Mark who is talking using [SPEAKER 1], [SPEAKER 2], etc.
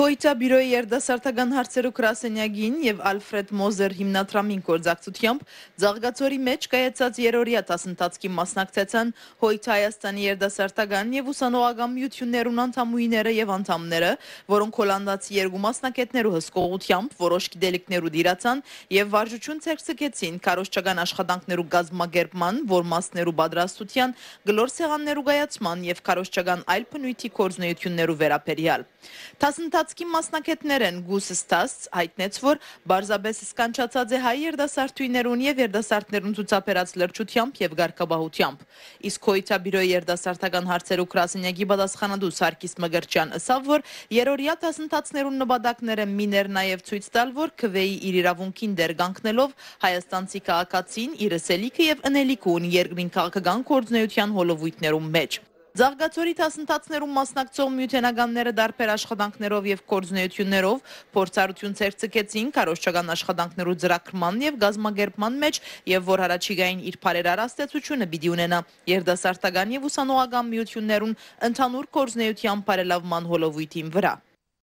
[SPEAKER 1] Հոյտաբյուրոյի երդասարտական հարցերու Կրասենյագին եւ Ալֆրեդ Մոզեր հիմնադրամին կորձակցությամբ Զաղգացորի մեջ կայացած երորիա տասնտածքի մասնակցեցան Հոյտ Հայաստանի երդասարտական եւ ուսանողական միություններուն անդամուիները եւ անդամները, որոնք հոլանդացի երկու մասնակետներու հսկողությամբ որոշ գիտելիքներու դիրացան եւ վարժություն ցերցկեցին կարոշչական աշխատանքներու գազմագերբման, որ մասներու պատրաստության, գլոր սեղաններու գայացման եւ կարոշչական այլ բնույթի կորձնություններու վերաբերյալ։ Տասնտած տարածքի մասնակետներեն գուսը ստաս հայտնեց, որ բարձաբես սկանչացած է հայ երդասարդույներուն և երդասարդներուն ծուցապերած լրջությամբ և գարկաբահությամբ։ Իսկ հոյիցաբիրոյ երդասարդական հարցերու կրասինյակի բադասխանադու Սարկիս Մգրջյան ըսավ, որ երորյա տասնթացներուն նպատակները միներ նաև ծույց տալ, որ քվեի իր իրավունքին դերգանքնելով Հայաստանցի քաղաքացին իր սելիքը և ընելիքը ուն երկրին քաղաքական կորձնեության հոլովույթներում մեջ։ Զարգացորի դասընթացներում մասնակցող միութենականները դարբեր աշխատանքներով եւ կորձունեություններով փորձառություն ծերծկեցին կարոշչական աշխատանքներու ծրագրման եւ գազագերբման մեջ եւ որ հարաճիգային իր բարերարաստեցությունը պիտի ունենա երդասարտական եւ ուսանողական միություններուն ընդհանուր կորձունեության բարելավման հոլովույթին վրա։